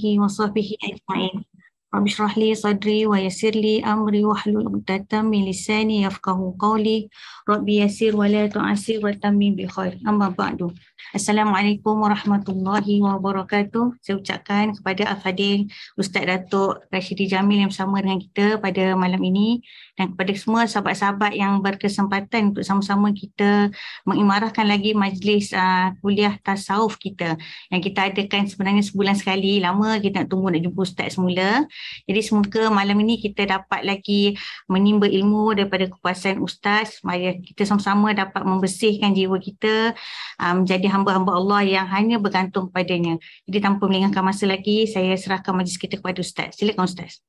alihi wa sahbihi ajma'in. Rabbi syrah li sadri wa yasir li amri wa hlul uqdatan min lisani yafqahu qawli. Rabbi yasir wa la tu'asir wa tamim bi khair. Amma ba'du. Assalamualaikum warahmatullahi wabarakatuh. Saya ucapkan kepada Afadil Ustaz Datuk Rashidi Jamil yang bersama dengan kita pada malam ini dan kepada semua sahabat-sahabat yang berkesempatan untuk sama-sama kita mengimarahkan lagi majlis uh, kuliah tasawuf kita yang kita adakan sebenarnya sebulan sekali lama kita nak tunggu nak jumpa ustaz semula jadi semoga malam ini kita dapat lagi menimba ilmu daripada kepuasan ustaz mari kita sama-sama dapat membersihkan jiwa kita uh, menjadi hamba-hamba Allah yang hanya bergantung padanya jadi tanpa melengahkan masa lagi saya serahkan majlis kita kepada ustaz silakan ustaz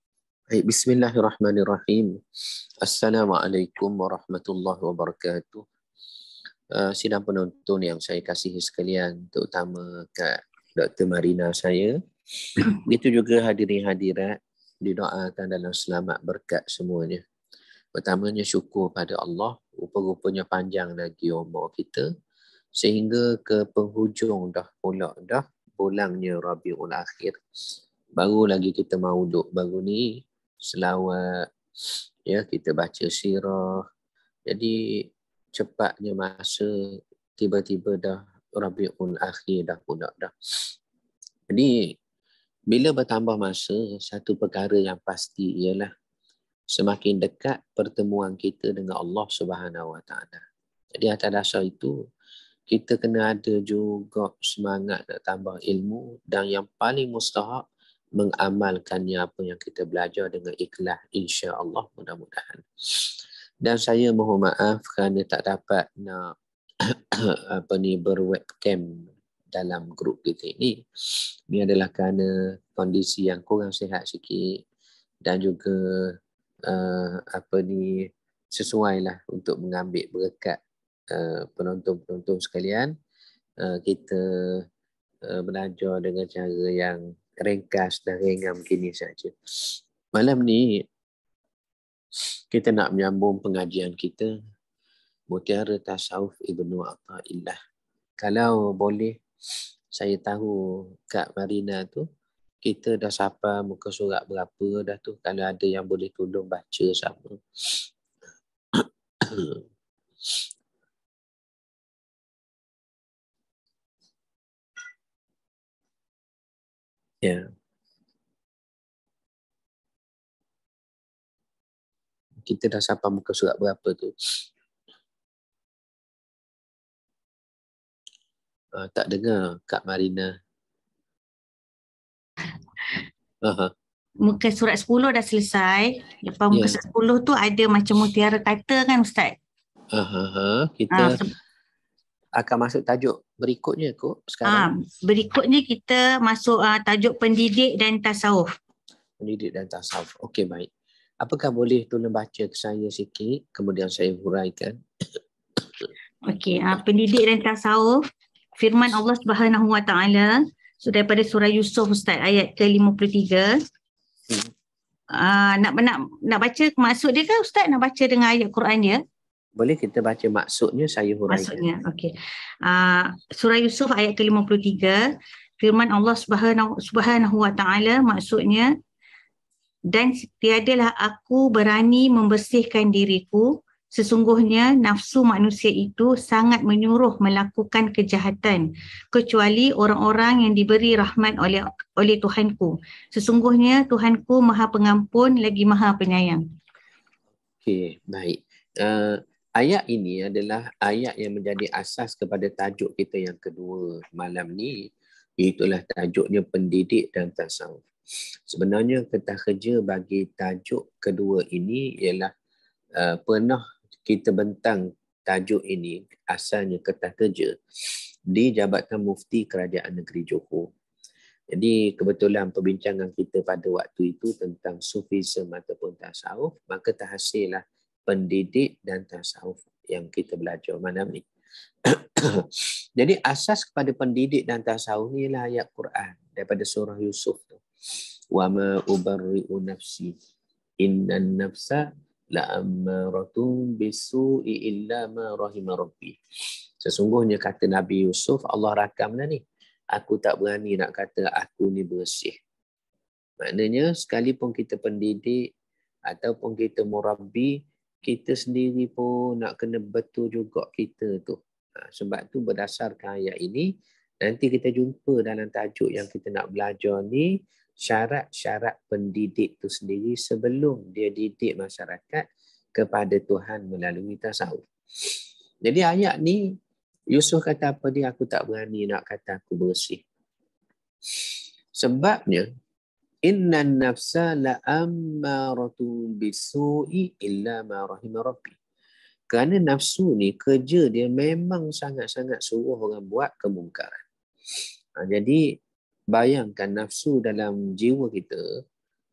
Baik, bismillahirrahmanirrahim. Assalamualaikum warahmatullahi wabarakatuh. Uh, sidang penonton yang saya kasihi sekalian, terutama kak Dr. Marina saya. Itu juga hadirin hadirat didoakan dalam selamat berkat semuanya. Pertamanya syukur pada Allah, rupa-rupanya panjang lagi umur kita. Sehingga ke penghujung dah pula dah, pulangnya Rabiul Akhir. Baru lagi kita mau duduk baru ni, selawat ya kita baca sirah jadi cepatnya masa tiba-tiba dah rabiul akhir dah pula dah jadi bila bertambah masa satu perkara yang pasti ialah semakin dekat pertemuan kita dengan Allah Subhanahu Wa Taala jadi atas dasar itu kita kena ada juga semangat nak tambah ilmu dan yang paling mustahak mengamalkannya apa yang kita belajar dengan ikhlas insya-Allah mudah-mudahan. Dan saya mohon maaf kerana tak dapat nak apa ni berwebcam dalam grup kita ini. Ini adalah kerana kondisi yang kurang sihat sikit dan juga uh, apa ni sesuai lah untuk mengambil berkat uh, penonton-penonton sekalian. Uh, kita uh, belajar dengan cara yang ringkas dan ringan begini saja. Malam ni kita nak menyambung pengajian kita Mutiara Tasawuf Ibnu Atta'illah. Kalau boleh saya tahu Kak Marina tu kita dah sampai muka surat berapa dah tu kalau ada yang boleh tolong baca sama. Ya. Kita dah sampai muka surat berapa tu? Uh, tak dengar Kak Marina. Aha. Muka surat 10 dah selesai. Lepas muka yeah. surat 10 tu ada macam mutiara kata kan Ustaz? Aha, kita... Uh, akan masuk tajuk berikutnya ko sekarang. Ha, berikutnya kita masuk uh, tajuk pendidik dan tasawuf. Pendidik dan tasawuf. Okey baik. Apakah boleh tolong baca ke saya sikit kemudian saya huraikan. Okey, uh, pendidik dan tasawuf firman Allah Subhanahu Wa Taala so daripada surah Yusuf ustaz ayat ke-53. Hmm. Uh, nak nak nak baca masuk dia ke ustaz nak baca dengan ayat Quran dia? Ya? boleh kita baca maksudnya saya huraikan. Maksudnya, okey. Uh, surah Yusuf ayat ke-53, firman Allah Subhanahu Wa Taala maksudnya dan tiadalah aku berani membersihkan diriku sesungguhnya nafsu manusia itu sangat menyuruh melakukan kejahatan kecuali orang-orang yang diberi rahmat oleh oleh Tuhanku sesungguhnya Tuhanku Maha Pengampun lagi Maha Penyayang. Okey, baik. Uh, Ayat ini adalah ayat yang menjadi asas kepada tajuk kita yang kedua malam ni itulah tajuknya pendidik dan tasawuf. Sebenarnya kertas kerja bagi tajuk kedua ini ialah uh, pernah kita bentang tajuk ini asalnya kertas kerja di Jabatan Mufti Kerajaan Negeri Johor. Jadi kebetulan perbincangan kita pada waktu itu tentang sufism ataupun tasawuf maka terhasil lah pendidik dan tasawuf yang kita belajar malam ni. Jadi asas kepada pendidik dan tasawuf ni ialah ayat Quran daripada surah Yusuf tu. Wa ma ubarri'u nafsi innan nafsa la amaratun bisu'i illa ma rahimar rabbi. Sesungguhnya kata Nabi Yusuf Allah rakam rakamlah ni. Aku tak berani nak kata aku ni bersih. Maknanya sekalipun kita pendidik ataupun kita murabi kita sendiri pun nak kena betul juga kita tu. Ha, sebab tu berdasarkan ayat ini, nanti kita jumpa dalam tajuk yang kita nak belajar ni, syarat-syarat pendidik tu sendiri sebelum dia didik masyarakat kepada Tuhan melalui tasawuf. Jadi ayat ni, Yusuf kata apa dia, aku tak berani nak kata aku bersih. Sebabnya, Inna nafsa la ammaratun bisu'i illa ma rahim rabbi. Kerana nafsu ni kerja dia memang sangat-sangat suruh orang buat kemungkaran. Ha, jadi bayangkan nafsu dalam jiwa kita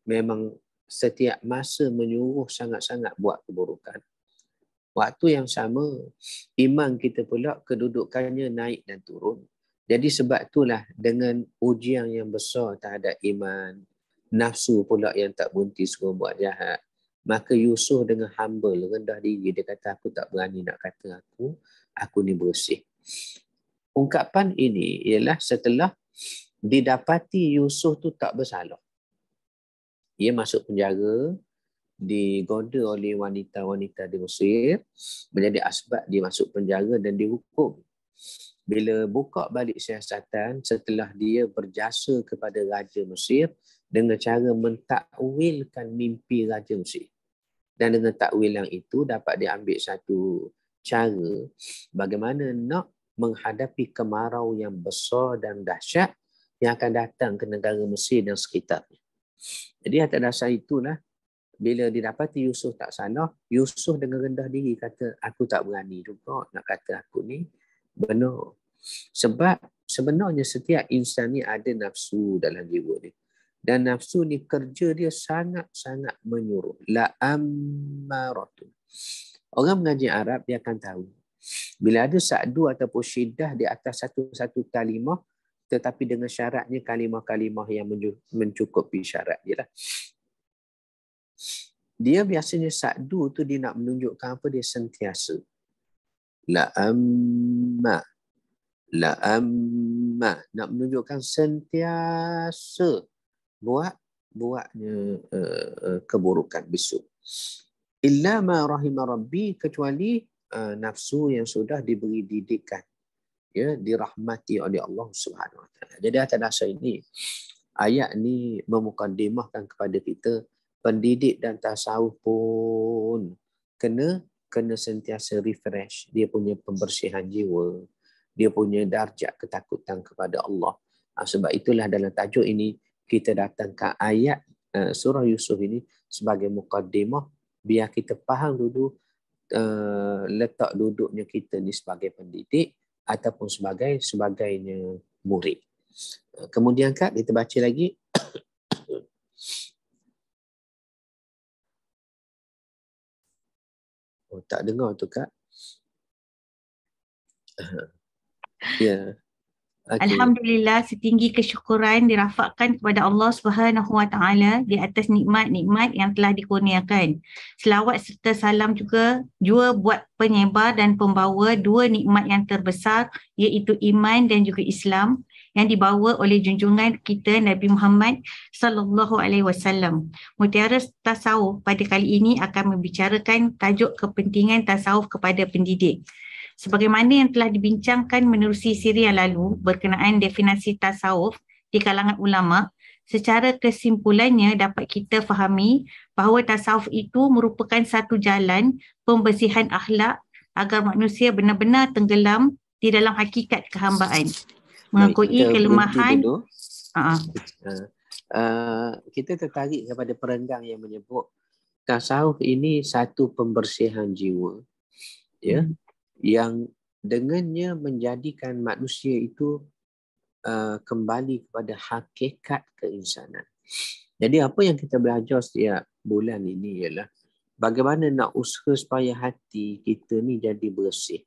memang setiap masa menyuruh sangat-sangat buat keburukan. Waktu yang sama iman kita pula kedudukannya naik dan turun. Jadi sebab itulah dengan ujian yang besar terhadap iman, nafsu pula yang tak berhenti semua buat jahat. Maka Yusuf dengan humble, rendah diri, dia kata aku tak berani nak kata aku, aku ni bersih. Ungkapan ini ialah setelah didapati Yusuf tu tak bersalah. dia masuk penjara, digoda oleh wanita-wanita di Mesir, menjadi asbab dia masuk penjara dan dihukum. Bila buka balik siasatan setelah dia berjasa kepada Raja Mesir, dengan cara mentakwilkan mimpi Raja Mesir. Dan dengan takwil yang itu dapat diambil satu cara bagaimana nak menghadapi kemarau yang besar dan dahsyat yang akan datang ke negara Mesir dan sekitarnya. Jadi atas dasar itulah bila didapati Yusuf tak salah, Yusuf dengan rendah diri kata aku tak berani juga nak kata aku ni benar. Sebab sebenarnya setiap insan ni ada nafsu dalam jiwa dia dan nafsu ni kerja dia sangat-sangat menyuruh la amaratu orang mengaji Arab dia akan tahu bila ada sa'du ataupun syiddah di atas satu-satu kalimah tetapi dengan syaratnya kalimah-kalimah yang mencukupi syarat dia lah. Dia biasanya sa'du tu dia nak menunjukkan apa dia sentiasa. La amma. La amma. Nak menunjukkan sentiasa buat buatnya uh, keburukan besok. Illa ma rahimah rabbi kecuali uh, nafsu yang sudah diberi didikan ya dirahmati oleh Allah Subhanahu wa Jadi atas dasar ini ayat ni memukadimahkan kepada kita pendidik dan tasawuf pun kena kena sentiasa refresh dia punya pembersihan jiwa dia punya darjat ketakutan kepada Allah ah, sebab itulah dalam tajuk ini kita datang ke ayat eh, surah Yusuf ini sebagai mukaddimah biar kita faham dulu eh, letak duduknya kita ni sebagai pendidik ataupun sebagai sebagainya murid. Eh, kemudian kak kita baca lagi Oh, tak dengar tu kak. ya. Yeah. Okay. Alhamdulillah setinggi kesyukuran dirafakkan kepada Allah Subhanahu Wa Taala di atas nikmat-nikmat yang telah dikurniakan. Selawat serta salam juga jua buat penyebar dan pembawa dua nikmat yang terbesar iaitu iman dan juga Islam yang dibawa oleh junjungan kita Nabi Muhammad sallallahu alaihi wasallam. Mutiara tasawuf pada kali ini akan membicarakan tajuk kepentingan tasawuf kepada pendidik sebagaimana yang telah dibincangkan menerusi siri yang lalu berkenaan definasi tasawuf di kalangan ulama, secara kesimpulannya dapat kita fahami bahawa tasawuf itu merupakan satu jalan pembersihan akhlak agar manusia benar-benar tenggelam di dalam hakikat kehambaan. Mengakui Baik, kelemahan Uh, kita tertarik kepada perenggang yang menyebut tasawuf ini satu pembersihan jiwa ya hmm yang dengannya menjadikan manusia itu uh, kembali kepada hakikat keinsanan. Jadi apa yang kita belajar setiap bulan ini ialah bagaimana nak usaha supaya hati kita ni jadi bersih,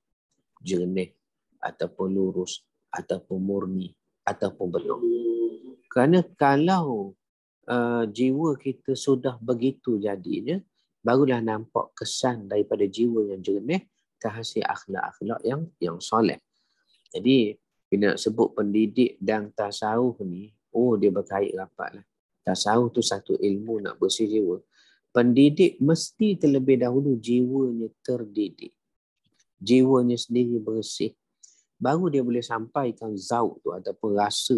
jernih ataupun lurus ataupun murni ataupun belum. Kerana kalau uh, jiwa kita sudah begitu jadinya, barulah nampak kesan daripada jiwa yang jernih tahsil akhlak-akhlak yang yang soleh. Jadi bila sebut pendidik dan tasawuf ni, oh dia berkait rapat lah. Tasawuf tu satu ilmu nak bersih jiwa. Pendidik mesti terlebih dahulu jiwanya terdidik. Jiwanya sendiri bersih. Baru dia boleh sampaikan zauk tu ataupun rasa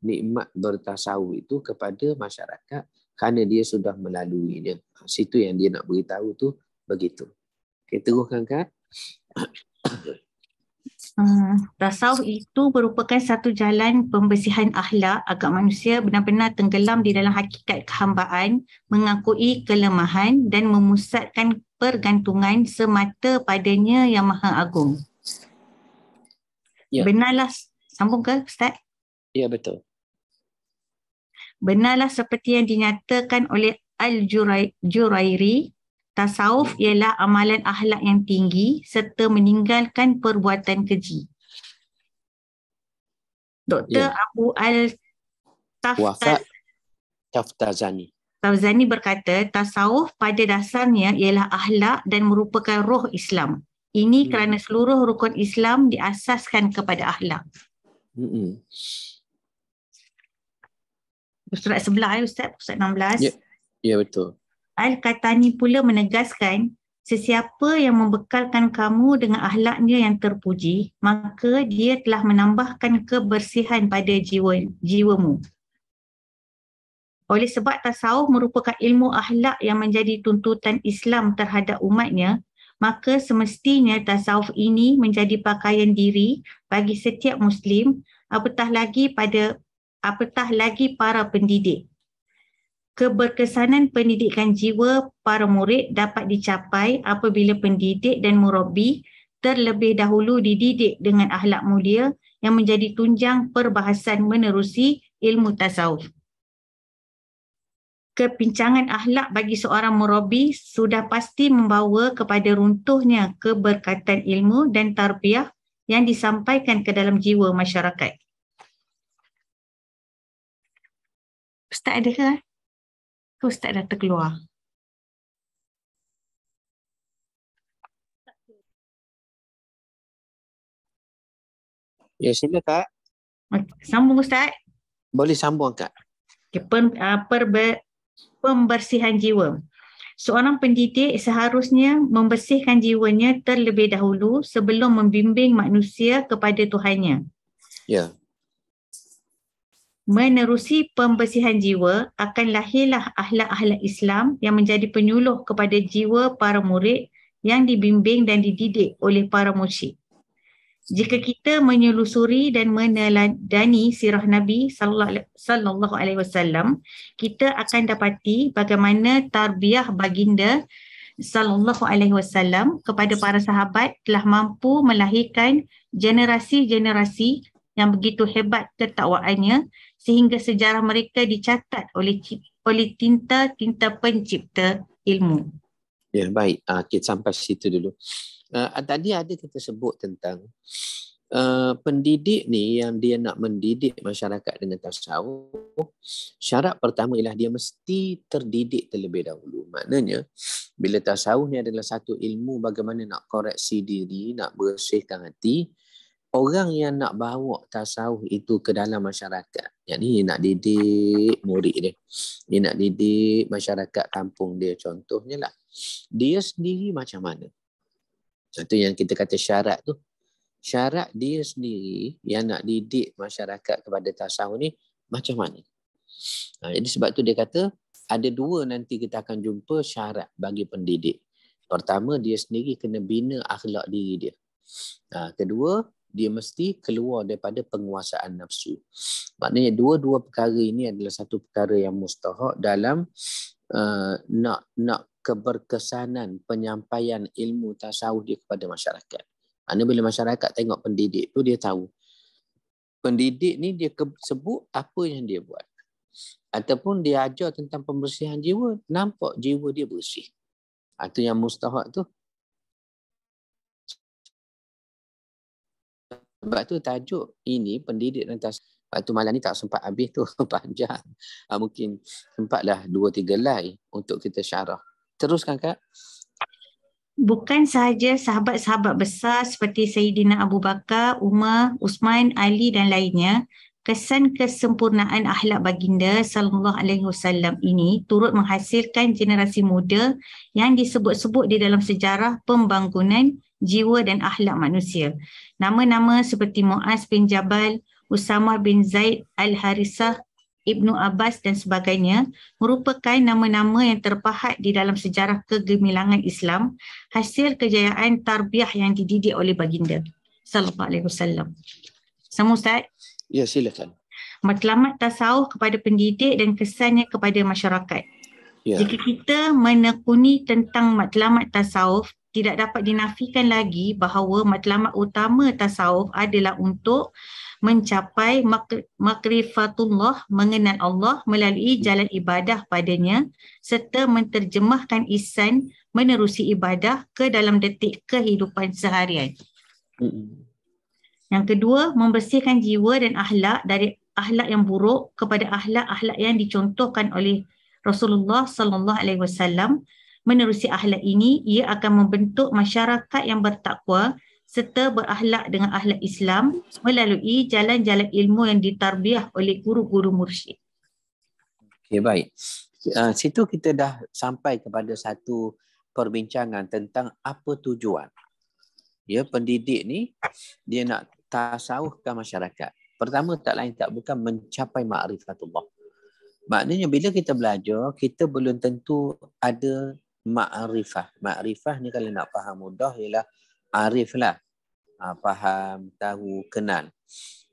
nikmat bertasawuf itu kepada masyarakat kerana dia sudah melaluinya. Ha, situ yang dia nak beritahu tu begitu. Okay, teruskan kan? Hmm, tasawuf itu merupakan satu jalan pembersihan akhlak agar manusia benar-benar tenggelam di dalam hakikat kehambaan, mengakui kelemahan dan memusatkan pergantungan semata padanya yang maha agung. Ya. Benarlah, sambung ke Ustaz? Ya, betul. Benarlah seperti yang dinyatakan oleh Al-Jurairi, Tasawuf ialah amalan ahlak yang tinggi serta meninggalkan perbuatan keji. Doktor Ya. Abu Al-Taftazani Taftazani berkata, tasawuf pada dasarnya ialah ahlak dan merupakan roh Islam. Ini hmm. kerana seluruh rukun Islam diasaskan kepada ahlak. Hmm. Ustaz sebelah, eh, Ustaz, Ustaz 16. Ya, Yeah betul. Al-Qatani pula menegaskan sesiapa yang membekalkan kamu dengan ahlaknya yang terpuji maka dia telah menambahkan kebersihan pada jiwa jiwamu. Oleh sebab tasawuf merupakan ilmu ahlak yang menjadi tuntutan Islam terhadap umatnya maka semestinya tasawuf ini menjadi pakaian diri bagi setiap muslim apatah lagi pada apatah lagi para pendidik keberkesanan pendidikan jiwa para murid dapat dicapai apabila pendidik dan murabi terlebih dahulu dididik dengan ahlak mulia yang menjadi tunjang perbahasan menerusi ilmu tasawuf. Kepincangan ahlak bagi seorang murabi sudah pasti membawa kepada runtuhnya keberkatan ilmu dan tarbiyah yang disampaikan ke dalam jiwa masyarakat. Ustaz ada ke? tu start dah terkeluar. Ya, sila Kak. Sambung Ustaz. Boleh sambung Kak. Okay, pem, uh, ah, perbe, pembersihan jiwa. Seorang pendidik seharusnya membersihkan jiwanya terlebih dahulu sebelum membimbing manusia kepada Tuhannya. Ya. Yeah menerusi pembersihan jiwa akan lahirlah ahlak-ahlak Islam yang menjadi penyuluh kepada jiwa para murid yang dibimbing dan dididik oleh para mursyid. Jika kita menyelusuri dan meneladani sirah Nabi sallallahu alaihi wasallam, kita akan dapati bagaimana tarbiyah baginda sallallahu alaihi wasallam kepada para sahabat telah mampu melahirkan generasi-generasi yang begitu hebat ketakwaannya sehingga sejarah mereka dicatat oleh oleh tinta-tinta pencipta ilmu. Ya, baik. Uh, kita sampai situ dulu. Uh, tadi ada kita sebut tentang Uh, pendidik ni yang dia nak mendidik masyarakat dengan tasawuf syarat pertama ialah dia mesti terdidik terlebih dahulu maknanya bila tasawuf ni adalah satu ilmu bagaimana nak koreksi diri nak bersihkan hati orang yang nak bawa tasawuf itu ke dalam masyarakat. Yang ni nak didik murid dia. Dia nak didik masyarakat kampung dia contohnya lah. Dia sendiri macam mana? Satu yang kita kata syarat tu. Syarat dia sendiri yang nak didik masyarakat kepada tasawuf ni macam mana? Ha, jadi sebab tu dia kata ada dua nanti kita akan jumpa syarat bagi pendidik. Pertama dia sendiri kena bina akhlak diri dia. Ha, kedua dia mesti keluar daripada penguasaan nafsu. Maknanya dua-dua perkara ini adalah satu perkara yang mustahak dalam uh, nak nak keberkesanan penyampaian ilmu tasawuf dia kepada masyarakat. Maknanya bila masyarakat tengok pendidik tu dia tahu. Pendidik ni dia sebut apa yang dia buat. Ataupun dia ajar tentang pembersihan jiwa, nampak jiwa dia bersih. Itu yang mustahak tu. Sebab tu tajuk ini pendidik dan tas. Sebab malam ni tak sempat habis tu panjang. Ha, mungkin sempatlah dua tiga lain untuk kita syarah. Teruskan Kak. Bukan sahaja sahabat-sahabat besar seperti Sayyidina Abu Bakar, Umar, Usman, Ali dan lainnya, kesan kesempurnaan akhlak baginda sallallahu alaihi wasallam ini turut menghasilkan generasi muda yang disebut-sebut di dalam sejarah pembangunan jiwa dan akhlak manusia. Nama-nama seperti Muaz bin Jabal, Usama bin Zaid Al-Harisah, Ibnu Abbas dan sebagainya merupakan nama-nama yang terpahat di dalam sejarah kegemilangan Islam hasil kejayaan tarbiyah yang dididik oleh baginda sallallahu alaihi wasallam. Sama Ustaz? Ya, silakan. Matlamat tasawuf kepada pendidik dan kesannya kepada masyarakat. Ya. Jika kita menekuni tentang matlamat tasawuf, tidak dapat dinafikan lagi bahawa matlamat utama tasawuf adalah untuk mencapai makrifatullah mengenal Allah melalui jalan ibadah padanya serta menterjemahkan isan menerusi ibadah ke dalam detik kehidupan seharian. Yang kedua, membersihkan jiwa dan ahlak dari ahlak yang buruk kepada ahlak-ahlak yang dicontohkan oleh Rasulullah sallallahu alaihi wasallam menerusi ahlak ini ia akan membentuk masyarakat yang bertakwa serta berahlak dengan ahlak Islam melalui jalan-jalan ilmu yang ditarbiah oleh guru-guru mursyid. Okay baik. Uh, situ kita dah sampai kepada satu perbincangan tentang apa tujuan. Ya pendidik ni dia nak tasawufkan masyarakat. Pertama tak lain tak bukan mencapai makrifatullah. Maknanya bila kita belajar, kita belum tentu ada ma'rifah. Ma'rifah ni kalau nak faham mudah ialah arif lah. Ha, faham, tahu, kenal.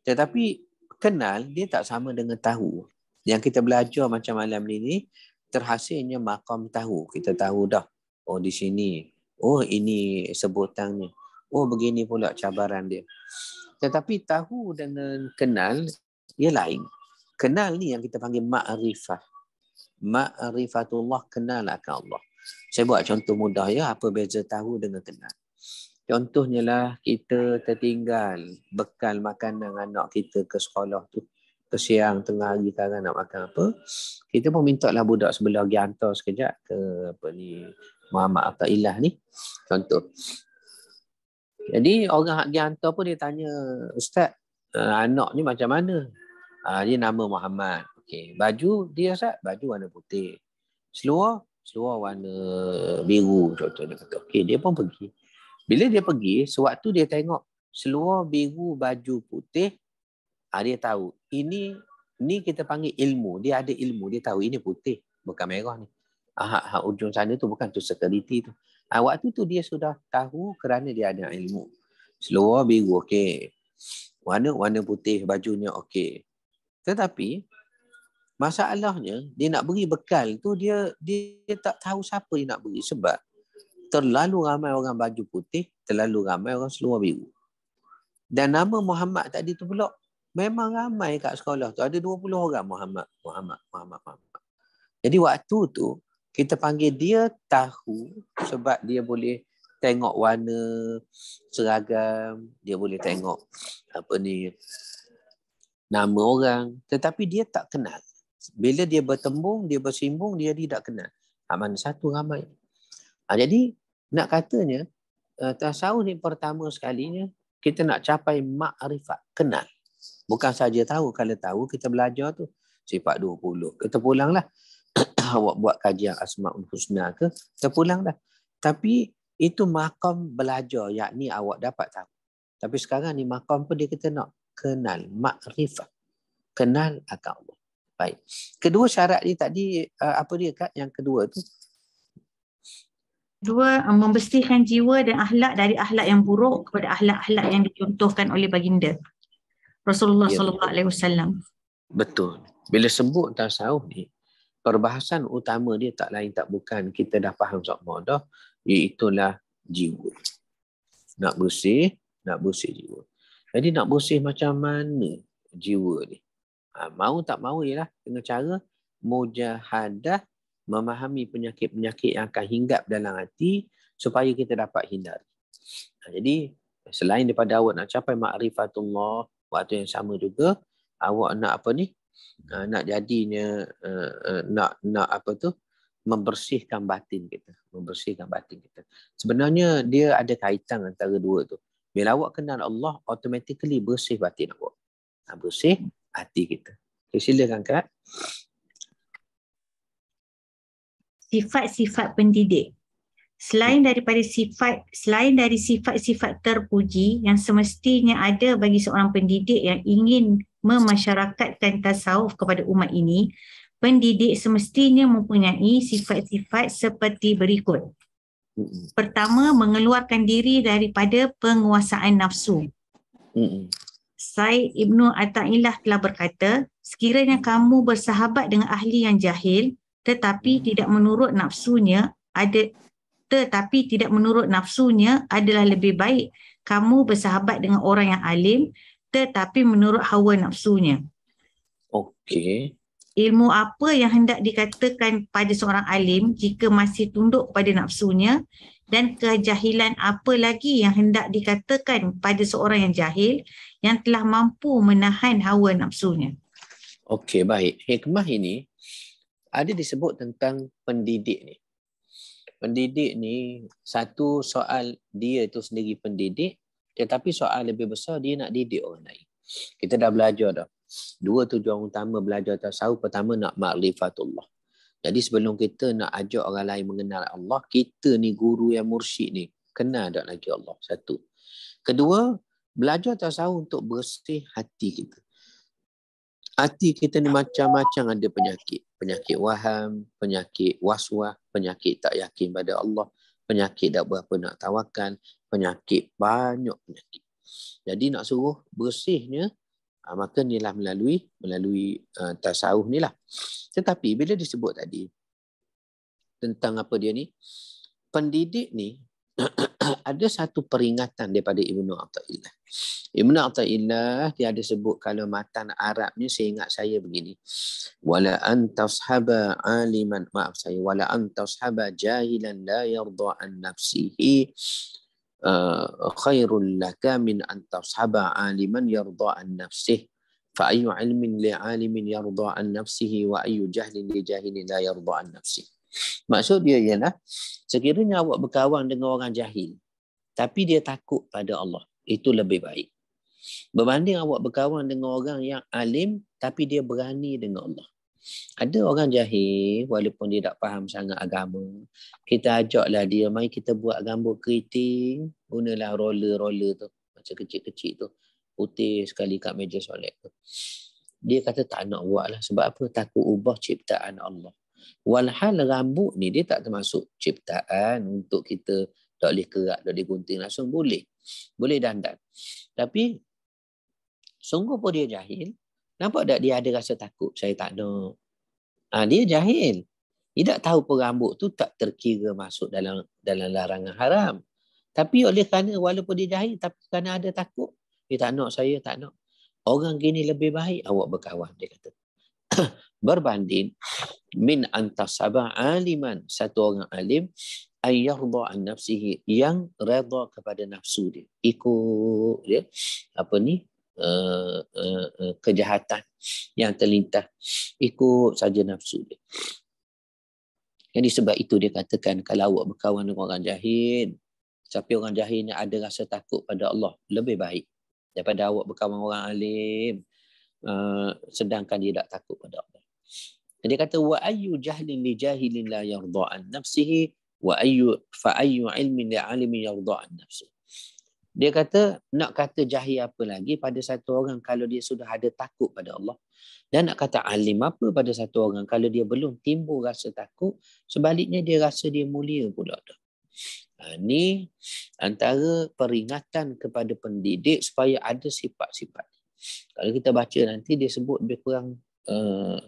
Tetapi kenal dia tak sama dengan tahu. Yang kita belajar macam malam ni ni terhasilnya makam tahu. Kita tahu dah. Oh di sini. Oh ini sebutannya. Oh begini pula cabaran dia. Tetapi tahu dengan kenal ia lain. Kenal ni yang kita panggil ma'rifah. Ma'rifatullah kenal akan Allah. Saya buat contoh mudah ya, apa beza tahu dengan kenal. Contohnya lah kita tertinggal bekal makanan anak kita ke sekolah tu. Ke siang, tengah hari kan nak makan apa. Kita pun minta lah budak sebelah pergi hantar sekejap ke apa ni, Muhammad atau Ilah ni. Contoh. Jadi orang yang pergi hantar pun dia tanya, Ustaz, eh, anak ni macam mana? Ha, dia nama Muhammad. Okay. Baju dia Ustaz, baju warna putih. Seluar, seluar warna biru contohnya kata okey dia pun pergi bila dia pergi sewaktu dia tengok seluar biru baju putih ah, dia tahu ini ni kita panggil ilmu dia ada ilmu dia tahu ini putih bukan merah ni ah ujung sana tu bukan tu security tu ha, waktu tu dia sudah tahu kerana dia ada ilmu seluar biru okey warna warna putih bajunya okey tetapi Masalahnya dia nak beri bekal tu dia dia, tak tahu siapa dia nak beri sebab terlalu ramai orang baju putih, terlalu ramai orang seluar biru. Dan nama Muhammad tadi tu pula memang ramai kat sekolah tu. Ada 20 orang Muhammad, Muhammad, Muhammad, Muhammad. Jadi waktu tu kita panggil dia tahu sebab dia boleh tengok warna seragam, dia boleh tengok apa ni nama orang tetapi dia tak kenal bila dia bertembung, dia bersimbung, dia tidak kenal. Ha, mana satu ramai. Ha, jadi, nak katanya, uh, tasawuf ni pertama sekalinya, kita nak capai makrifat, kenal. Bukan saja tahu, kalau tahu kita belajar tu. Sifat 20. Kita pulang lah. Awak buat kajian Asma'ul Husna ke, kita pulang lah. Tapi, itu makam belajar, yakni awak dapat tahu. Tapi sekarang ni makam pun dia kita nak kenal, makrifat. Kenal akan Allah. Baik. Kedua syarat ni tadi uh, apa dia Kak yang kedua tu? Dua uh, membersihkan jiwa dan akhlak dari akhlak yang buruk kepada akhlak-akhlak yang dicontohkan oleh baginda Rasulullah ya. sallallahu alaihi wasallam. Betul. Bila sebut tasawuf ni, perbahasan utama dia tak lain tak bukan kita dah faham sok dah, iaitu jiwa. Nak bersih, nak bersih jiwa. Jadi nak bersih macam mana jiwa ni? Ha, mau tak mau ialah dengan cara mujahadah memahami penyakit-penyakit yang akan hinggap dalam hati supaya kita dapat hindari. Ha, jadi selain daripada awak nak capai makrifatullah waktu yang sama juga awak nak apa ni? Ha, nak jadinya uh, uh, nak nak apa tu? membersihkan batin kita, membersihkan batin kita. Sebenarnya dia ada kaitan antara dua tu. Bila awak kenal Allah, automatically bersih batin awak. Ha, bersih hati kita. So, silakan Kak. Sifat-sifat pendidik. Selain hmm. daripada sifat selain dari sifat-sifat terpuji yang semestinya ada bagi seorang pendidik yang ingin memasyarakatkan tasawuf kepada umat ini, pendidik semestinya mempunyai sifat-sifat seperti berikut. Hmm. Pertama, mengeluarkan diri daripada penguasaan nafsu. Hmm. Said Ibnu Atta'illah telah berkata, sekiranya hmm. kamu bersahabat dengan ahli yang jahil, tetapi hmm. tidak menurut nafsunya, ada tetapi tidak menurut nafsunya adalah lebih baik kamu bersahabat dengan orang yang alim tetapi menurut hawa nafsunya. Okey. Ilmu apa yang hendak dikatakan pada seorang alim jika masih tunduk pada nafsunya dan kejahilan apa lagi yang hendak dikatakan pada seorang yang jahil yang telah mampu menahan hawa nafsunya. Okey, baik. Hikmah ini ada disebut tentang pendidik ni. Pendidik ni satu soal dia itu sendiri pendidik tetapi soal lebih besar dia nak didik orang lain. Kita dah belajar dah. Dua tujuan utama belajar tasawuf pertama nak makrifatullah. Jadi sebelum kita nak ajak orang lain mengenal Allah, kita ni guru yang mursyid ni, kenal tak lagi Allah, satu. Kedua, belajar tasawuf untuk bersih hati kita. Hati kita ni macam-macam ada penyakit. Penyakit waham, penyakit waswah, penyakit tak yakin pada Allah, penyakit tak berapa nak tawakan, penyakit banyak penyakit. Jadi nak suruh bersihnya, Ha, maka inilah melalui melalui uh, tasawuf ni lah. Tetapi bila disebut tadi tentang apa dia ni, pendidik ni ada satu peringatan daripada Ibnu Athaillah. Ibnu Athaillah dia ada sebut kalau matan ni saya ingat saya begini. Wala antashaba aliman maaf saya wala antashaba jahilan la yarda an nafsihi Ah, khairul laka min an tashaba aliman yarda an nafsihi fa ayyu ilmin li alimin yarda an nafsihi wa ayyu jahlin li jahilin la yarda an nafsihi maksud dia ialah sekiranya awak berkawan dengan orang jahil tapi dia takut pada Allah itu lebih baik berbanding awak berkawan dengan orang yang alim tapi dia berani dengan Allah ada orang jahil walaupun dia tak faham sangat agama. Kita ajaklah dia mai kita buat gambar keriting, gunalah roller-roller tu macam kecil-kecil tu. Putih sekali kat meja solat tu. Dia kata tak nak buat lah. Sebab apa? Takut ubah ciptaan Allah. Walhal rambut ni dia tak termasuk ciptaan untuk kita tak boleh kerak, tak boleh gunting langsung. Boleh. Boleh dandan. Tapi sungguh pun dia jahil. Nampak tak dia ada rasa takut? Saya tak ada. Ha, dia jahil. Dia tak tahu perambut tu tak terkira masuk dalam dalam larangan haram. Tapi oleh kerana walaupun dia jahil, tapi kerana ada takut, dia tak nak saya, tak nak. Orang gini lebih baik awak berkawan, dia kata. Berbanding, min antasabah aliman, satu orang alim, ayyarda an nafsihi yang redha kepada nafsu dia ikut dia ya. apa ni uh, uh, uh, kejahatan yang terlintas ikut saja nafsu dia jadi sebab itu dia katakan kalau awak berkawan dengan orang jahil tapi orang jahil yang ada rasa takut pada Allah lebih baik daripada awak berkawan dengan orang alim uh, sedangkan dia tak takut pada Allah dia kata wa ayyu jahlin li jahilin la yardha an nafsihi wa ayyu fa ayyu ilmin li alimin yardha an nafsihi dia kata nak kata jahil apa lagi pada satu orang kalau dia sudah ada takut pada Allah. Dan nak kata alim apa pada satu orang kalau dia belum timbul rasa takut. Sebaliknya dia rasa dia mulia pula. Tu. Ha, antara peringatan kepada pendidik supaya ada sifat-sifat. Kalau kita baca nanti dia sebut lebih kurang uh,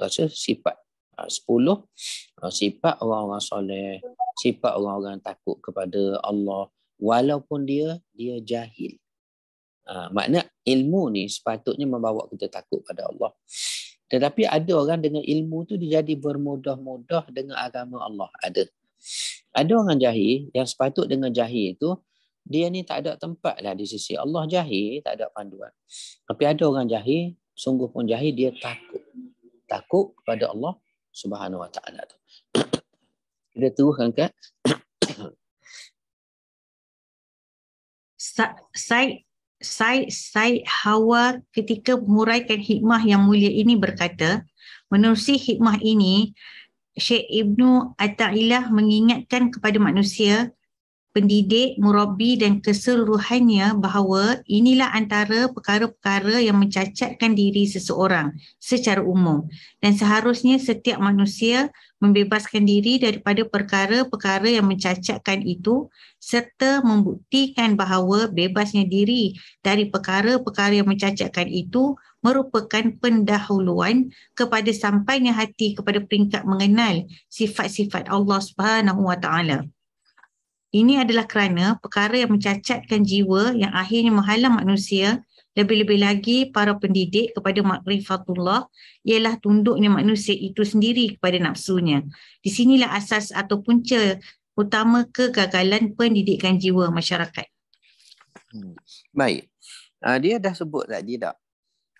rasa sifat. Ha, sepuluh ha, sifat orang-orang soleh, sifat orang-orang takut kepada Allah walaupun dia dia jahil. Ha, makna ilmu ni sepatutnya membawa kita takut pada Allah. Tetapi ada orang dengan ilmu tu dia jadi bermudah-mudah dengan agama Allah. Ada. Ada orang jahil yang sepatut dengan jahil itu dia ni tak ada tempat lah di sisi Allah jahil, tak ada panduan. Tapi ada orang jahil, sungguh pun jahil, dia takut. Takut kepada Allah subhanahu wa ta'ala. Kita teruskan kat Said Said Said Hawa ketika menguraikan hikmah yang mulia ini berkata, menerusi hikmah ini, Syekh Ibnu Atta'illah mengingatkan kepada manusia pendidik, murabi dan keseluruhannya bahawa inilah antara perkara-perkara yang mencacatkan diri seseorang secara umum dan seharusnya setiap manusia membebaskan diri daripada perkara-perkara yang mencacatkan itu serta membuktikan bahawa bebasnya diri dari perkara-perkara yang mencacatkan itu merupakan pendahuluan kepada sampainya hati kepada peringkat mengenal sifat-sifat Allah Subhanahu Wa Taala. Ini adalah kerana perkara yang mencacatkan jiwa yang akhirnya menghalang manusia lebih-lebih lagi para pendidik kepada makrifatullah ialah tunduknya manusia itu sendiri kepada nafsunya. Di sinilah asas atau punca utama kegagalan pendidikan jiwa masyarakat. Hmm. Baik. Ah, dia dah sebut tadi tak?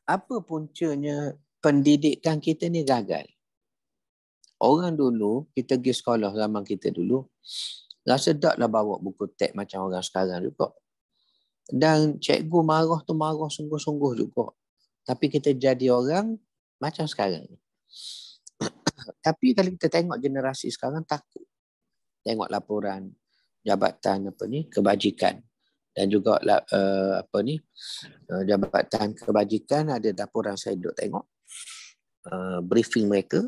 Apa puncanya pendidikan kita ni gagal? Orang dulu, kita pergi sekolah zaman kita dulu, Rasa taklah bawa buku teks macam orang sekarang juga. Dan cikgu marah tu marah sungguh-sungguh juga. Tapi kita jadi orang macam sekarang. Tapi kalau kita tengok generasi sekarang takut. Tengok laporan jabatan apa ni kebajikan dan juga uh, apa ni uh, jabatan kebajikan ada laporan saya duk tengok uh, briefing mereka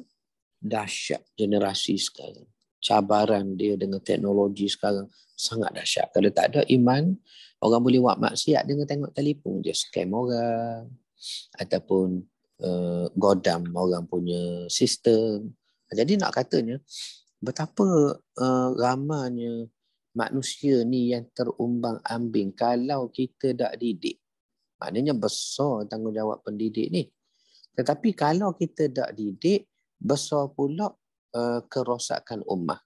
dahsyat generasi sekarang cabaran dia dengan teknologi sekarang sangat dahsyat. Kalau tak ada iman, orang boleh buat maksiat dengan tengok telefon je scam orang ataupun uh, godam orang punya sistem. Jadi nak katanya betapa uh, eh, ramanya manusia ni yang terumbang ambing kalau kita tak didik. Maknanya besar tanggungjawab pendidik ni. Tetapi kalau kita tak didik, besar pula uh, kerosakan ummah.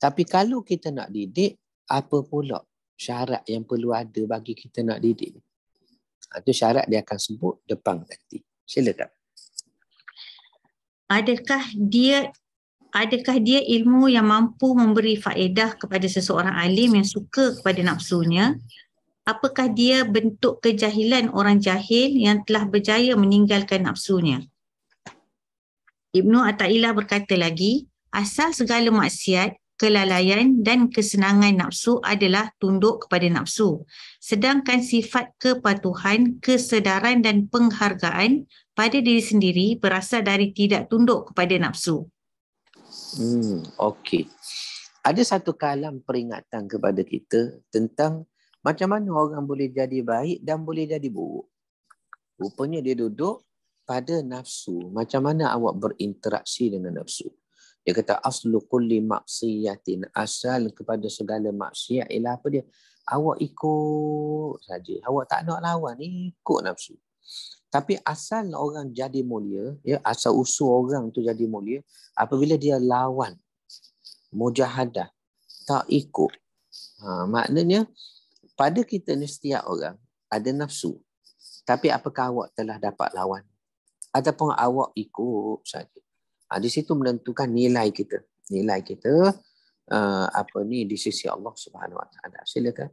Tapi kalau kita nak didik, apa pula syarat yang perlu ada bagi kita nak didik? Itu syarat dia akan sebut depan nanti. Silakan. Adakah dia adakah dia ilmu yang mampu memberi faedah kepada seseorang alim yang suka kepada nafsunya? Apakah dia bentuk kejahilan orang jahil yang telah berjaya meninggalkan nafsunya? Ibnu Atta'illah berkata lagi, asal segala maksiat, kelalaian dan kesenangan nafsu adalah tunduk kepada nafsu. Sedangkan sifat kepatuhan, kesedaran dan penghargaan pada diri sendiri berasal dari tidak tunduk kepada nafsu. Hmm, okey. Ada satu kalam peringatan kepada kita tentang macam mana orang boleh jadi baik dan boleh jadi buruk. Rupanya dia duduk pada nafsu, macam mana awak berinteraksi dengan nafsu? Dia kata aslu kulli maksiatin asal kepada segala maksiat ialah apa dia? Awak ikut saja. Awak tak nak lawan ikut nafsu. Tapi asal orang jadi mulia, ya asal usul orang tu jadi mulia apabila dia lawan mujahadah tak ikut. Ha, maknanya pada kita ni setiap orang ada nafsu. Tapi apakah awak telah dapat lawan? ataupun awak ikut saja. Ha, di situ menentukan nilai kita. Nilai kita uh, apa ni di sisi Allah Subhanahu Wa Taala. Silakan.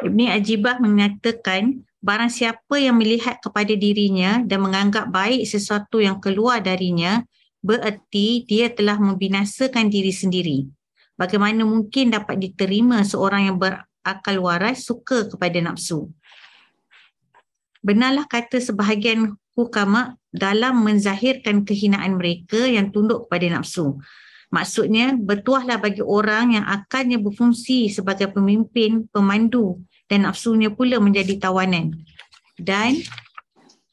Ibni Ajibah mengatakan barang siapa yang melihat kepada dirinya dan menganggap baik sesuatu yang keluar darinya bererti dia telah membinasakan diri sendiri. Bagaimana mungkin dapat diterima seorang yang berakal waras suka kepada nafsu? Benarlah kata sebahagian hukama dalam menzahirkan kehinaan mereka yang tunduk pada nafsu. Maksudnya, bertuahlah bagi orang yang akannya berfungsi sebagai pemimpin, pemandu dan nafsunya pula menjadi tawanan. Dan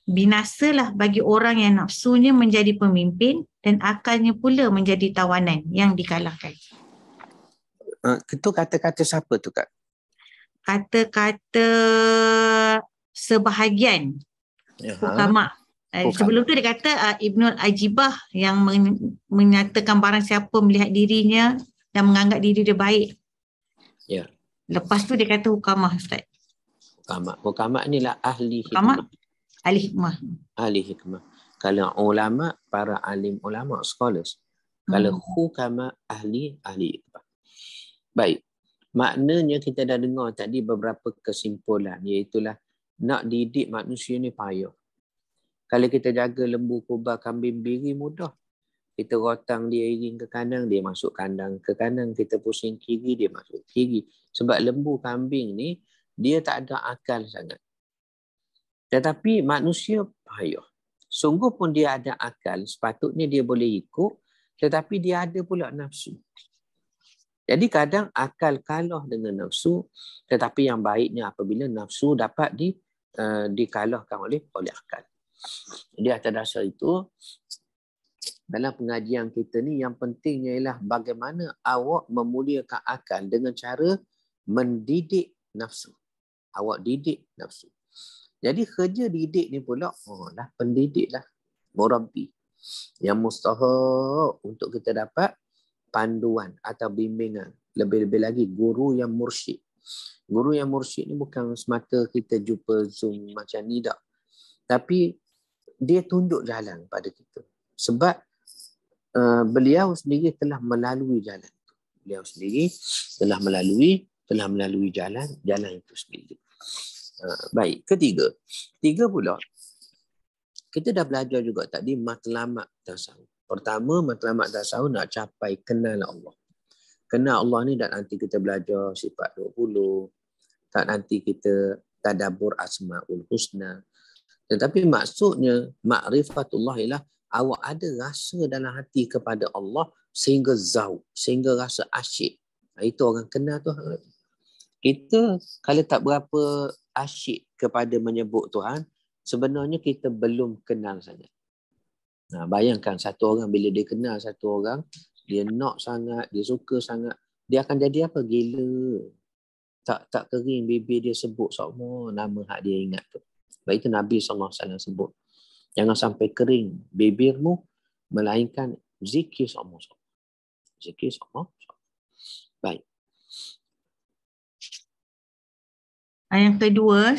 binasalah bagi orang yang nafsunya menjadi pemimpin dan akannya pula menjadi tawanan yang dikalahkan. Ah, itu kata-kata siapa tu Kak? Kata-kata sebahagian Hukama. Uh, eh, sebelum tu dia kata uh, Ibnul Ajibah yang men- menyatakan barang siapa melihat dirinya dan menganggap diri dia baik. Ya. Lepas tu dia kata hukamah Ustaz. Hukamah. Hukamah ni lah ahli hikmah. Hukamah. Ahli hikmah. Ahli hikmah. Kalau ulama, para alim ulama, scholars. Hmm. Kalau hmm. hukamah ahli, ahli hikmah. Baik. Maknanya kita dah dengar tadi beberapa kesimpulan. Iaitulah nak didik manusia ni payah. Kalau kita jaga lembu, kubah, kambing, biri mudah. Kita rotang dia iring ke kanan, dia masuk kandang ke kanan. Kita pusing kiri, dia masuk kiri. Sebab lembu, kambing ni, dia tak ada akal sangat. Tetapi manusia payah. Sungguh pun dia ada akal. Sepatutnya dia boleh ikut. Tetapi dia ada pula nafsu. Jadi kadang akal kalah dengan nafsu. Tetapi yang baiknya apabila nafsu dapat di Eh, dikalahkan oleh oleh akal. Jadi atas dasar itu dalam pengajian kita ni yang pentingnya ialah bagaimana awak memuliakan akal dengan cara mendidik nafsu. Awak didik nafsu. Jadi kerja didik ni pula oh lah pendidik lah murabbi yang mustahak untuk kita dapat panduan atau bimbingan lebih-lebih lagi guru yang mursyid guru yang mursyid ni bukan semata kita jumpa Zoom macam ni dah. Tapi dia tunjuk jalan pada kita. Sebab uh, beliau sendiri telah melalui jalan itu. Beliau sendiri telah melalui telah melalui jalan jalan itu sendiri. Uh, baik, ketiga. Ketiga pula, kita dah belajar juga tadi matlamat tasawuf. Pertama, matlamat tasawuf nak capai kenal Allah. Kena Allah ni dan nanti kita belajar sifat 20 tak nanti kita tadabbur asmaul husna tetapi maksudnya makrifatullah ialah awak ada rasa dalam hati kepada Allah sehingga zau, sehingga rasa asyik ha, itu orang kena tu. Ha. kita kalau tak berapa asyik kepada menyebut Tuhan sebenarnya kita belum kenal sangat nah ha, bayangkan satu orang bila dia kenal satu orang dia nak sangat, dia suka sangat, dia akan jadi apa? Gila. Tak tak kering bibi dia sebut semua nama hak dia ingat tu. Sebab itu Nabi SAW sebut. Jangan sampai kering bibirmu melainkan zikir semua. Zikir semua. Baik. Yang kedua,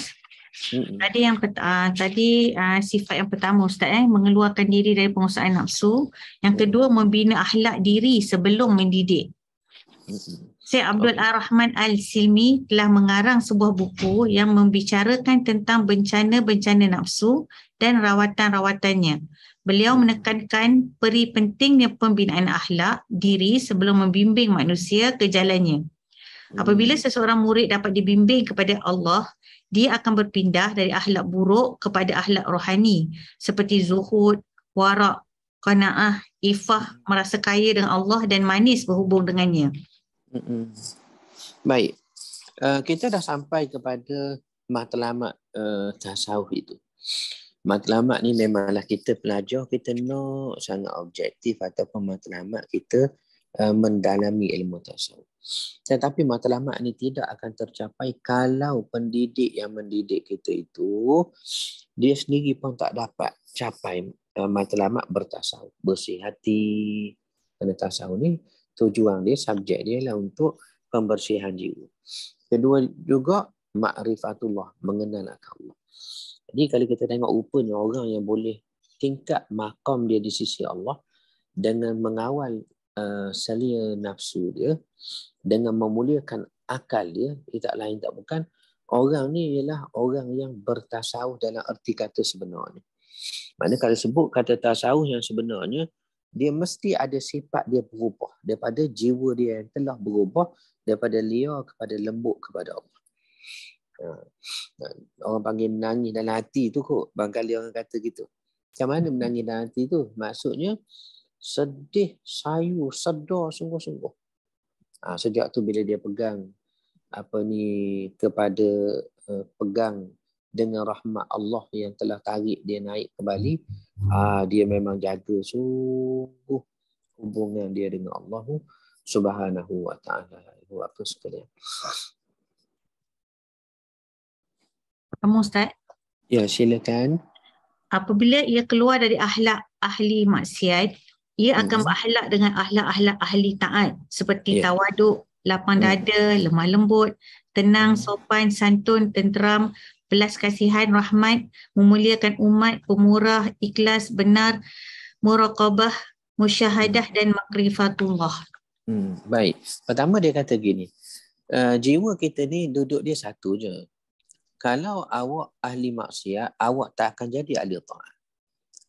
hmm Tadi yang uh, tadi uh, sifat yang pertama ustaz eh mengeluarkan diri dari penguasaan nafsu, yang kedua membina akhlak diri sebelum mendidik. Mm-hmm. Syekh Abdul okay. rahman Al-Silmi telah mengarang sebuah buku yang membicarakan tentang bencana-bencana nafsu dan rawatan-rawatannya. Beliau menekankan peri pentingnya pembinaan akhlak diri sebelum membimbing manusia ke jalannya. Apabila seseorang murid dapat dibimbing kepada Allah dia akan berpindah dari ahlak buruk kepada ahlak rohani seperti zuhud, warak, kona'ah, ifah, merasa kaya dengan Allah dan manis berhubung dengannya. Baik, uh, kita dah sampai kepada matlamat uh, tasawuf itu. Matlamat ni memanglah kita pelajar, kita nak sangat objektif ataupun matlamat kita uh, mendalami ilmu tasawuf. Tetapi matlamat ini tidak akan tercapai kalau pendidik yang mendidik kita itu dia sendiri pun tak dapat capai eh, matlamat bertasawuf. Bersih hati. Kerana tasawuf ini tujuan dia, subjek dia lah untuk pembersihan jiwa. Kedua juga makrifatullah, mengenal akan Allah. Jadi kalau kita tengok rupanya orang yang boleh tingkat makam dia di sisi Allah dengan mengawal uh, selia nafsu dia dengan memuliakan akal dia dia tak lain tak bukan orang ni ialah orang yang bertasawuf dalam erti kata sebenarnya mana kalau sebut kata tasawuf yang sebenarnya dia mesti ada sifat dia berubah daripada jiwa dia yang telah berubah daripada liar kepada lembut kepada Allah. Ha. Orang panggil menangis dalam hati tu kok. Bangkali orang kata gitu. Macam mana menangis dalam hati tu? Maksudnya, sedih sayu sedar sungguh-sungguh. Ha, sejak tu bila dia pegang apa ni kepada uh, pegang dengan rahmat Allah yang telah tarik dia naik kembali, ha, ah, dia memang jaga sungguh hubungan dia dengan Allah Subhanahu wa taala. Itu apa sekalian. Kamu Ustaz? Ya, silakan. Apabila ia keluar dari ahlak ahli maksiat, ia akan hmm. berakhlak dengan ahlak-ahlak ahli taat seperti yeah. tawaduk, lapang hmm. dada, lemah lembut, tenang, hmm. sopan, santun, tenteram, belas kasihan, rahmat, memuliakan umat, pemurah, ikhlas, benar, muraqabah, musyahadah dan makrifatullah. Hmm, baik. Pertama dia kata gini. Uh, jiwa kita ni duduk dia satu je. Kalau awak ahli maksiat, awak tak akan jadi ahli taat.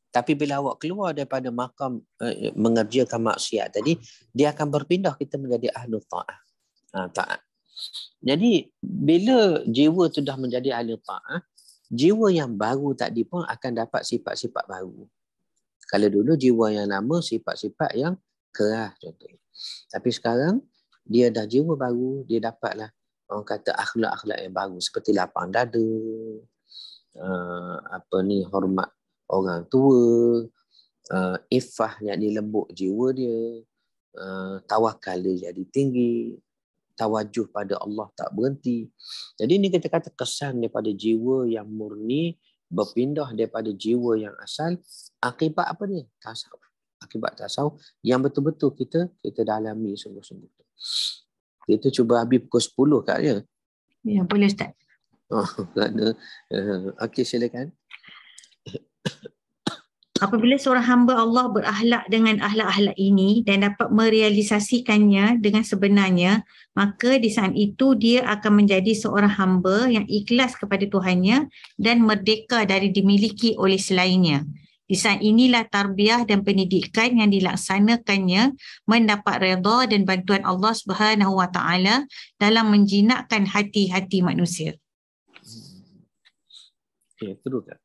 Tapi bila awak keluar daripada makam eh, eh, mengerjakan maksiat tadi, dia akan berpindah kita menjadi ahli ta'ah. Ha, ta'ah. Jadi bila jiwa tu dah menjadi ahli ta'ah, jiwa yang baru tadi pun akan dapat sifat-sifat baru. Kalau dulu jiwa yang lama sifat-sifat yang kerah contohnya. Tapi sekarang dia dah jiwa baru, dia dapatlah orang kata akhlak-akhlak yang baru seperti lapang dada, uh, apa ni hormat orang tua uh, ifah yakni lembut jiwa dia uh, tawakal dia jadi tinggi tawajuh pada Allah tak berhenti jadi ini kita kata kesan daripada jiwa yang murni berpindah daripada jiwa yang asal akibat apa ni tasawuf akibat tasawuf yang betul-betul kita kita dalami sungguh-sungguh Kita cuba habis pukul 10 katnya. Ya, boleh Ustaz. Oh, kerana. Uh, Okey, silakan apabila seorang hamba Allah berakhlak dengan ahlak-ahlak ini dan dapat merealisasikannya dengan sebenarnya, maka di saat itu dia akan menjadi seorang hamba yang ikhlas kepada Tuhannya dan merdeka dari dimiliki oleh selainnya. Di saat inilah tarbiyah dan pendidikan yang dilaksanakannya mendapat reda dan bantuan Allah Subhanahu dalam menjinakkan hati-hati manusia. Okay, teruskan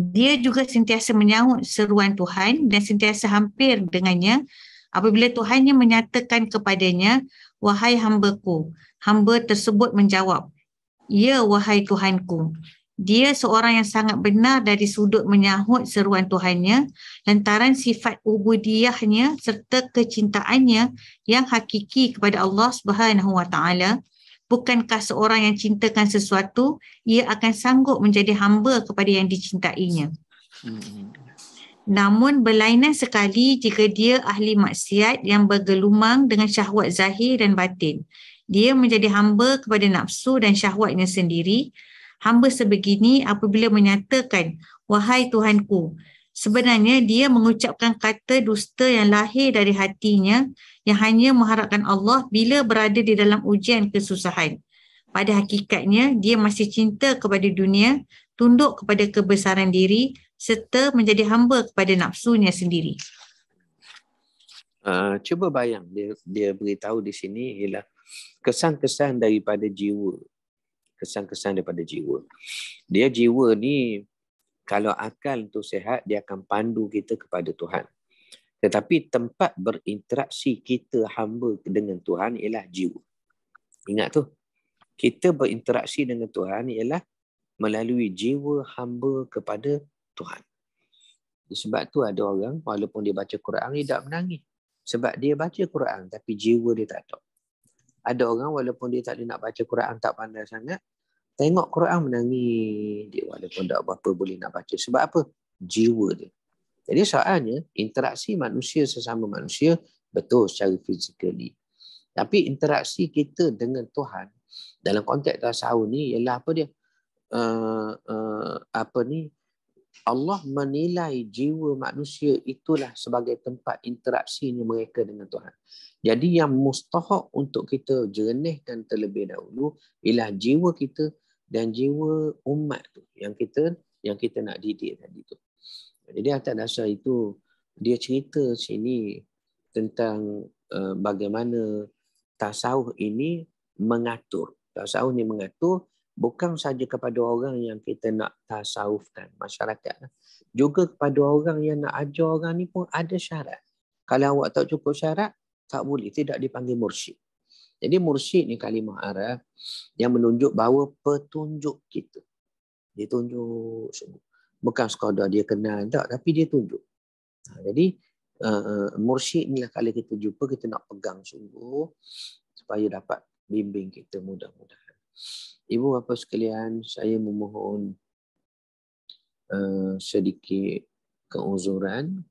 dia juga sentiasa menyahut seruan Tuhan dan sentiasa hampir dengannya apabila Tuhannya menyatakan kepadanya, Wahai hamba ku, hamba tersebut menjawab, Ya, wahai Tuhanku. Dia seorang yang sangat benar dari sudut menyahut seruan Tuhannya, lantaran sifat ubudiahnya serta kecintaannya yang hakiki kepada Allah Subhanahu Wa Taala. Bukankah seorang yang cintakan sesuatu, ia akan sanggup menjadi hamba kepada yang dicintainya. Hmm. Namun berlainan sekali jika dia ahli maksiat yang bergelumang dengan syahwat zahir dan batin. Dia menjadi hamba kepada nafsu dan syahwatnya sendiri. Hamba sebegini apabila menyatakan, Wahai Tuhanku, sebenarnya dia mengucapkan kata dusta yang lahir dari hatinya yang hanya mengharapkan Allah bila berada di dalam ujian kesusahan. Pada hakikatnya, dia masih cinta kepada dunia, tunduk kepada kebesaran diri, serta menjadi hamba kepada nafsunya sendiri. Uh, cuba bayang, dia, dia beritahu di sini ialah kesan-kesan daripada jiwa. Kesan-kesan daripada jiwa. Dia jiwa ni, kalau akal tu sehat, dia akan pandu kita kepada Tuhan. Tetapi tempat berinteraksi kita hamba dengan Tuhan ialah jiwa. Ingat tu. Kita berinteraksi dengan Tuhan ialah melalui jiwa hamba kepada Tuhan. Sebab tu ada orang walaupun dia baca Quran dia tak menangis. Sebab dia baca Quran tapi jiwa dia tak tahu. Ada orang walaupun dia tak ada nak baca Quran tak pandai sangat. Tengok Quran menangis. Dia walaupun tak apa-apa boleh nak baca. Sebab apa? Jiwa dia. Jadi soalnya interaksi manusia sesama manusia betul secara physically. Tapi interaksi kita dengan Tuhan dalam konteks tasawuf ni ialah apa dia? Uh, uh, apa ni? Allah menilai jiwa manusia itulah sebagai tempat interaksinya mereka dengan Tuhan. Jadi yang mustahak untuk kita jernihkan terlebih dahulu ialah jiwa kita dan jiwa umat tu yang kita yang kita nak didik tadi tu. Jadi atas dasar itu dia cerita sini tentang eh, bagaimana tasawuf ini mengatur. Tasawuf ini mengatur bukan saja kepada orang yang kita nak tasawufkan masyarakat. Juga kepada orang yang nak ajar orang ni pun ada syarat. Kalau awak tak cukup syarat, tak boleh. Tidak dipanggil mursyid. Jadi mursyid ni kalimah Arab yang menunjuk bahawa petunjuk kita. Ditunjuk sebut bukan sekadar dia kenal tak tapi dia tunjuk ha, jadi uh, mursyid inilah kali kita jumpa kita nak pegang sungguh supaya dapat bimbing kita mudah-mudahan ibu bapa sekalian saya memohon uh, sedikit keuzuran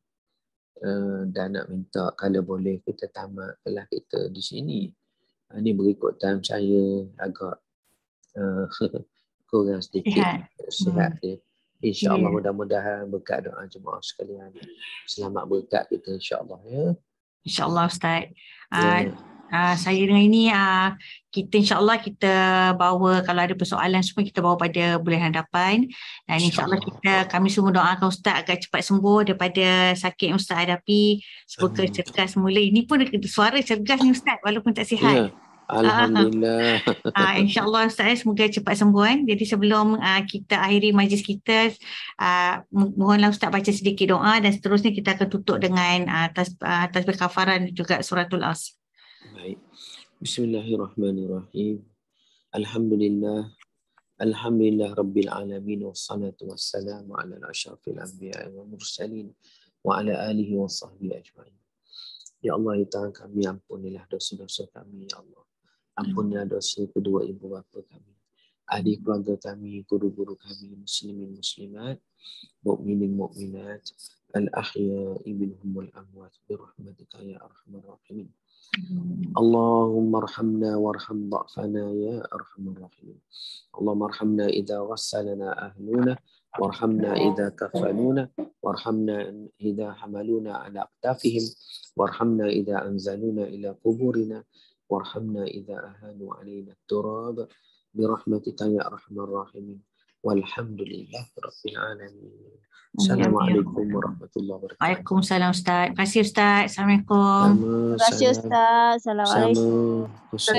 Uh, dan nak minta kalau boleh kita tamat kelas kita di sini. Uh, ha, ini berikut time saya agak uh, kurang sedikit yeah. sehat. Mm. Ya. InsyaAllah yeah. mudah-mudahan berkat doa jemaah sekalian. Selamat berkat kita insyaAllah. Ya. InsyaAllah Ustaz. Yeah. Uh, ya. ah, Uh, saya dengan ini uh, kita insyaallah kita bawa kalau ada persoalan semua kita bawa pada bulan hadapan dan insyaallah kita kami semua doakan ustaz agak cepat sembuh daripada sakit yang ustaz hadapi semoga cergas semula ini pun suara cergas ni ustaz walaupun tak sihat yeah. Alhamdulillah. Uh, InsyaAllah Ustaz eh, semoga cepat sembuh. Eh. Jadi sebelum uh, kita akhiri majlis kita, uh, mohonlah Ustaz baca sedikit doa dan seterusnya kita akan tutup dengan uh, tas, uh, tasbih kafaran juga suratul as. Baik. Bismillahirrahmanirrahim. Alhamdulillah. Alhamdulillah Rabbil Alamin Wassalatu wassalamu ala al-ashrafil anbiya wa mursalin wa ala alihi wa sahbihi ajma'in. Ya Allah, ya Tuhan kami, ampunilah dosa-dosa kami, ya Allah. Ampunilah hmm. dosa kedua ibu bapa kami. Ahli keluarga kami, guru-guru kami, muslimin muslimat, mukminin mukminat, al-akhya ibnuhum wal amwat bi rahmatika ya arhamar rahimin. اللهم ارحمنا وارحم ضعفنا ya ارحم rahimin. Allahumma arhamna اذا غسلنا اهلنا وارحمنا اذا كفلونا وارحمنا اذا حملونا على اكتافهم وارحمنا اذا انزلونا الى قبورنا وارحمنا إذا أهانوا علينا التراب برحمتك يا أرحم الراحمين والحمد لله رب العالمين السلام عليكم ورحمة الله وبركاته السلام أستاذ Terima kasih Ustaz. Assalamualaikum. Terima kasih Ustaz. Assalamualaikum.